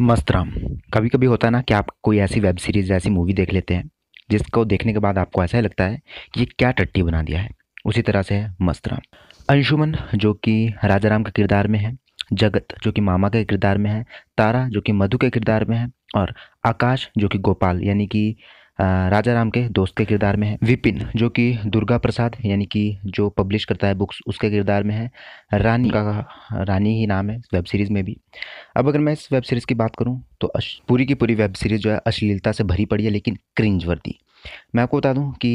मस्त राम कभी कभी होता है ना कि आप कोई ऐसी वेब सीरीज़ ऐसी मूवी देख लेते हैं जिसको देखने के बाद आपको ऐसा ही लगता है कि ये क्या टट्टी बना दिया है उसी तरह से है मस्त राम अंशुमन जो कि राजा राम के किरदार में है जगत जो कि मामा के किरदार में है तारा जो कि मधु के किरदार में है और आकाश जो कि गोपाल यानी कि राजा राम के दोस्त के किरदार में है विपिन जो कि दुर्गा प्रसाद यानी कि जो पब्लिश करता है बुक्स उसके किरदार में है रानी का रानी ही नाम है वेब सीरीज़ में भी अब अगर मैं इस वेब सीरीज़ की बात करूँ तो पूरी की पूरी वेब सीरीज़ जो है अश्लीलता से भरी पड़ी है लेकिन क्रिंजवर्दी मैं आपको बता दूँ कि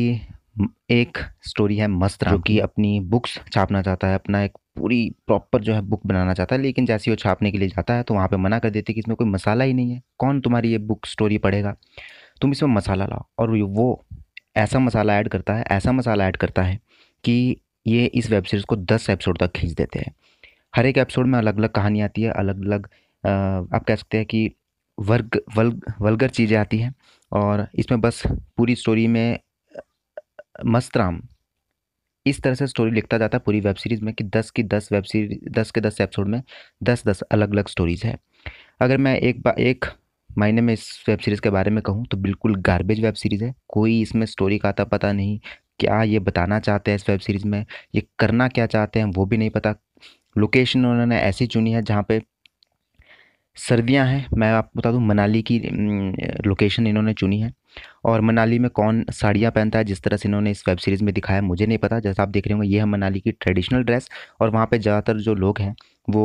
एक स्टोरी है मस्त जो कि अपनी बुक्स छापना चाहता है अपना एक पूरी प्रॉपर जो है बुक बनाना चाहता है लेकिन जैसे वो छापने के लिए जाता है तो वहाँ पे मना कर देते कि इसमें कोई मसाला ही नहीं है कौन तुम्हारी ये बुक स्टोरी पढ़ेगा तुम इसमें मसाला लाओ और वो ऐसा मसाला ऐड करता है ऐसा मसाला ऐड करता है कि ये इस वेब सीरीज़ को दस एपिसोड तक खींच देते हैं हर एक एपिसोड में अलग अलग कहानी आती है अलग अलग आप कह सकते हैं कि वर्ग वल्ग वल्गर चीज़ें आती हैं और इसमें बस पूरी स्टोरी में मस्त राम इस तरह से स्टोरी लिखता जाता है पूरी वेब सीरीज़ में कि दस की दस वेब सीरीज दस के दस एपिसोड में दस दस अलग अलग स्टोरीज़ है अगर मैं एक बा एक मायने में इस वेब सीरीज़ के बारे में कहूँ तो बिल्कुल गार्बेज वेब सीरीज़ है कोई इसमें स्टोरी का आता पता नहीं क्या ये बताना चाहते हैं इस वेब सीरीज़ में ये करना क्या चाहते हैं वो भी नहीं पता लोकेशन उन्होंने ऐसी चुनी है जहाँ पे सर्दियाँ हैं मैं आपको बता दूँ मनाली की लोकेशन इन्होंने चुनी है और मनाली में कौन साड़ियाँ पहनता है जिस तरह से इन्होंने इस वेब सीरीज़ में दिखाया मुझे नहीं पता जैसा आप देख रहे होंगे ये है मनाली की ट्रेडिशनल ड्रेस और वहाँ पर ज़्यादातर जो लोग हैं वो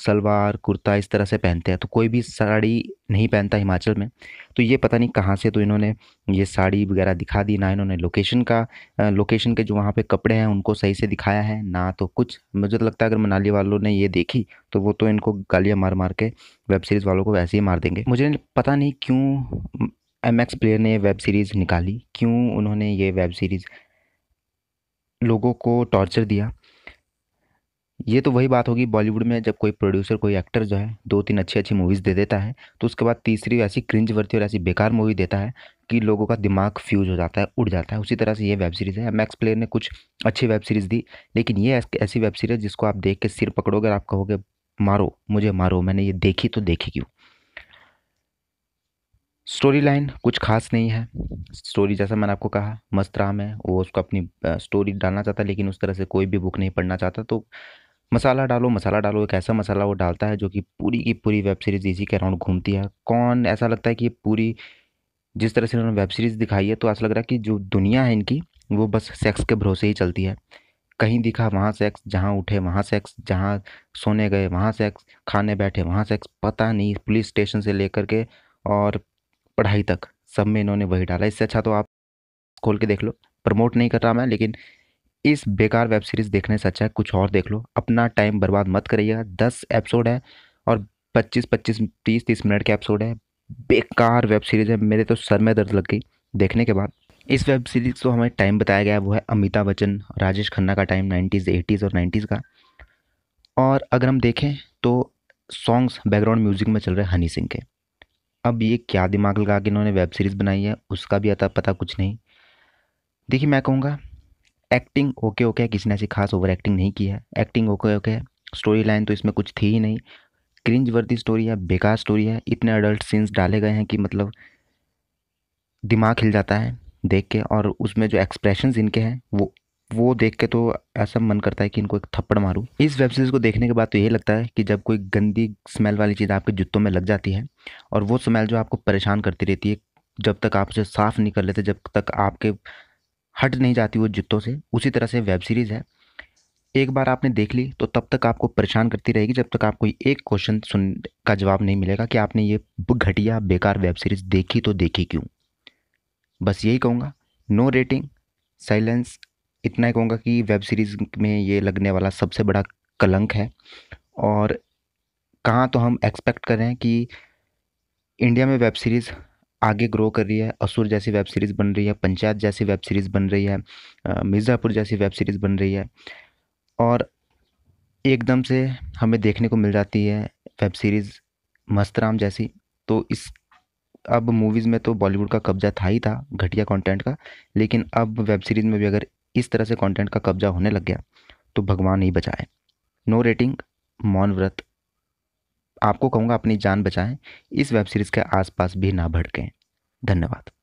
सलवार कुर्ता इस तरह से पहनते हैं तो कोई भी साड़ी नहीं पहनता हिमाचल में तो ये पता नहीं कहाँ से तो इन्होंने ये साड़ी वगैरह दिखा दी ना इन्होंने लोकेशन का लोकेशन के जो वहाँ पर कपड़े हैं उनको सही से दिखाया है ना तो कुछ मुझे तो लगता है अगर मनाली वालों ने ये देखी तो वो तो इनको गालियाँ मार मार के वेब सीरीज़ वालों को वैसे ही मार देंगे मुझे पता नहीं क्यों एम एक्स प्लेयर ने वेब सीरीज़ निकाली क्यों उन्होंने ये वेब सीरीज़ लोगों को टॉर्चर दिया ये तो वही बात होगी बॉलीवुड में जब कोई प्रोड्यूसर कोई एक्टर जो है दो तीन अच्छी अच्छी मूवीज़ दे देता है तो उसके बाद तीसरी ऐसी क्रिंज वर्ती और ऐसी बेकार मूवी देता है कि लोगों का दिमाग फ्यूज हो जाता है उड़ जाता है उसी तरह से ये वेब सीरीज़ है मैक्स प्लेयर ने कुछ अच्छी वेब सीरीज़ दी लेकिन ये ऐसी वेब सीरीज़ जिसको आप देख के सिर पकड़ोगे आप कहोगे मारो मुझे मारो मैंने ये देखी तो देखी क्यों स्टोरी लाइन कुछ खास नहीं है स्टोरी जैसा मैंने आपको कहा मस्त राम है वो उसको अपनी स्टोरी डालना चाहता है लेकिन उस तरह से कोई भी बुक नहीं पढ़ना चाहता तो मसाला डालो मसाला डालो एक ऐसा मसाला वो डालता है जो कि पूरी की पूरी वेब सीरीज़ इसी के अराउंड घूमती है कौन ऐसा लगता है कि पूरी जिस तरह से उन्होंने वेब सीरीज़ दिखाई है तो ऐसा लग रहा है कि जो दुनिया है इनकी वो बस सेक्स के भरोसे ही चलती है कहीं दिखा वहाँ सेक्स जहाँ उठे वहाँ सेक्स जहाँ सोने गए वहाँ सेक्स खाने बैठे वहाँ सेक्स पता नहीं पुलिस स्टेशन से लेकर के और पढ़ाई तक सब में इन्होंने वही डाला इससे अच्छा तो आप खोल के देख लो प्रमोट नहीं कर रहा मैं लेकिन इस बेकार वेब सीरीज़ देखने से अच्छा है कुछ और देख लो अपना टाइम बर्बाद मत करिएगा दस एपिसोड है और पच्चीस पच्चीस तीस तीस मिनट के एपिसोड है बेकार वेब सीरीज़ है मेरे तो सर में दर्द लग गई देखने के बाद इस वेब सीरीज़ को हमें टाइम बताया गया है वो है अमिताभ बच्चन राजेश खन्ना का टाइम नाइन्टीज़ एटीज़ और नाइन्टीज़ का और अगर हम देखें तो सॉन्ग्स बैकग्राउंड म्यूज़िक में चल रहे हैं हनी सिंह के अब ये क्या दिमाग लगा के इन्होंने वेब सीरीज़ बनाई है उसका भी अता पता कुछ नहीं देखिए मैं कहूँगा एक्टिंग ओके ओके है किसी ने ऐसी खास ओवर एक्टिंग नहीं की है एक्टिंग ओके ओके है स्टोरी लाइन तो इसमें कुछ थी ही नहीं क्रिंज वर्दी स्टोरी है बेकार स्टोरी है इतने अडल्ट सीन्स डाले गए हैं कि मतलब दिमाग हिल जाता है देख के और उसमें जो एक्सप्रेशन इनके हैं वो वो देख के तो ऐसा मन करता है कि इनको एक थप्पड़ मारूँ इस वेब सीरीज़ को देखने के बाद तो ये लगता है कि जब कोई गंदी स्मेल वाली चीज़ आपके जूतों में लग जाती है और वो स्मेल जो आपको परेशान करती रहती है जब तक आप उसे साफ़ नहीं कर लेते जब तक आपके हट नहीं जाती वो जूतों से उसी तरह से वेब सीरीज़ है एक बार आपने देख ली तो तब तक आपको परेशान करती रहेगी जब तक आपको एक क्वेश्चन सुन का जवाब नहीं मिलेगा कि आपने ये घटिया बेकार वेब सीरीज़ देखी तो देखी क्यों बस यही कहूँगा नो रेटिंग साइलेंस इतना ही कहूँगा कि वेब सीरीज़ में ये लगने वाला सबसे बड़ा कलंक है और कहाँ तो हम एक्सपेक्ट करें कि इंडिया में वेब सीरीज़ आगे ग्रो कर रही है असुर जैसी वेब सीरीज़ बन रही है पंचायत जैसी वेब सीरीज़ बन रही है मिर्ज़ापुर जैसी वेब सीरीज़ बन रही है और एकदम से हमें देखने को मिल जाती है वेब सीरीज़ मस्तराम जैसी तो इस अब मूवीज़ में तो बॉलीवुड का कब्जा था ही था घटिया कंटेंट का लेकिन अब वेब सीरीज़ में भी अगर इस तरह से कंटेंट का कब्जा होने लग गया तो भगवान ही बचाए नो रेटिंग मौन व्रत आपको कहूँगा अपनी जान बचाएं इस वेब सीरीज़ के आसपास भी ना भड़कें धन्यवाद